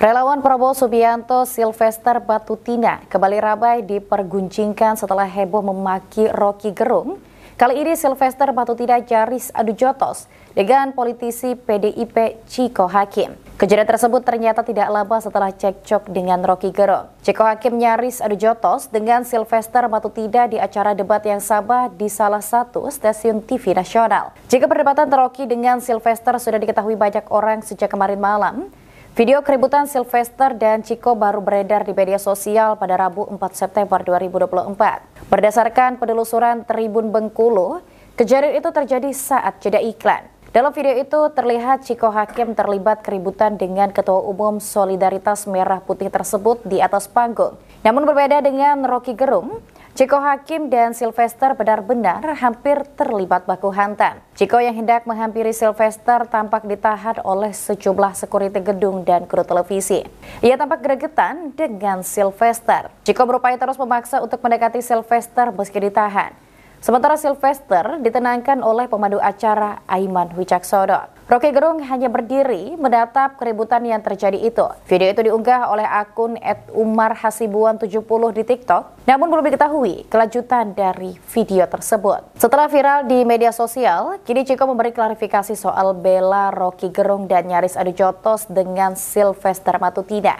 Relawan Prabowo Subianto Silvester Batutina kembali rabai diperguncingkan setelah heboh memaki Rocky Gerung Kali ini Sylvester tidak Jaris adu jotos dengan politisi PDIP Ciko Hakim. Kejadian tersebut ternyata tidak lama setelah cekcok dengan Rocky Gerung. Ciko Hakim nyaris adu jotos dengan Sylvester Matutida di acara debat yang sama di salah satu stasiun TV nasional. Jika perdebatan Rocky dengan Sylvester sudah diketahui banyak orang sejak kemarin malam, Video keributan Sylvester dan Chico baru beredar di media sosial pada Rabu 4 September 2024. Berdasarkan penelusuran Tribun Bengkulu, kejadian itu terjadi saat jeda iklan. Dalam video itu terlihat Chico Hakim terlibat keributan dengan Ketua Umum Solidaritas Merah Putih tersebut di atas panggung. Namun berbeda dengan Rocky Gerung, Ciko Hakim dan Sylvester benar-benar hampir terlibat baku hantam. Ciko yang hendak menghampiri Sylvester tampak ditahan oleh sejumlah sekuriti gedung dan kru televisi. Ia tampak gregetan dengan Sylvester. Ciko berupaya terus memaksa untuk mendekati Sylvester meski ditahan. Sementara Sylvester ditenangkan oleh pemandu acara Aiman Wicaksono. Rocky Gerung hanya berdiri menatap keributan yang terjadi itu. Video itu diunggah oleh akun @umarhasibuan70 di TikTok, namun belum diketahui kelanjutan dari video tersebut. Setelah viral di media sosial, kini Ciko memberi klarifikasi soal bela Rocky Gerung dan nyaris adu jotos dengan Sylvester Matutina.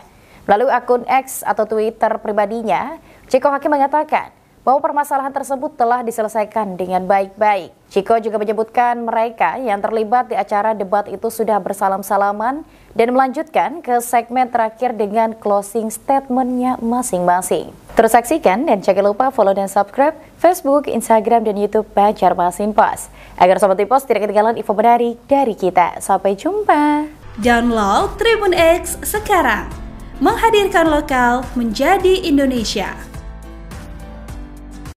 Melalui akun X atau Twitter pribadinya, Ciko Hakim mengatakan, bahwa permasalahan tersebut telah diselesaikan dengan baik-baik. Chico juga menyebutkan mereka yang terlibat di acara debat itu sudah bersalam-salaman dan melanjutkan ke segmen terakhir dengan closing statementnya masing-masing. Terus saksikan dan jangan lupa follow dan subscribe Facebook, Instagram, dan Youtube Banjarmasin Pos. Agar Sobat Tipos tidak ketinggalan info menarik dari kita. Sampai jumpa. Download Tribun X sekarang. Menghadirkan lokal menjadi Indonesia.